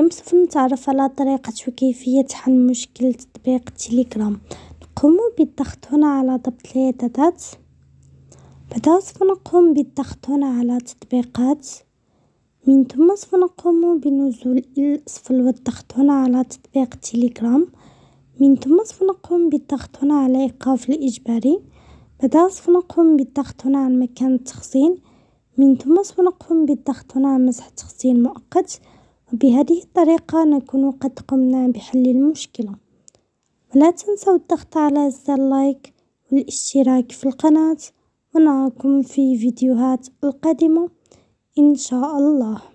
سوف نتعرف على طريقة وكيفية حل مشكلة تطبيق تيليجرام، نقوم بالضغط هنا على ضبط الإعدادات، بعدها سوف نقوم بالضغط هنا على تطبيقات، من ثم سوف نقوم بالنزول إلى الأسفل والضغط هنا على تطبيق تيليجرام، من ثم سوف نقوم بالضغط هنا على إيقاف الإجباري، بعدها سوف نقوم بالضغط هنا على مكان التخزين، من ثم سوف نقوم بالضغط هنا على مسح تخزين مؤقت. وبهذه الطريقة نكون قد قمنا بحل المشكلة، ولا تنسوا الضغط على زر لايك والاشتراك في القناة ونراكم في فيديوهات القادمة ان شاء الله.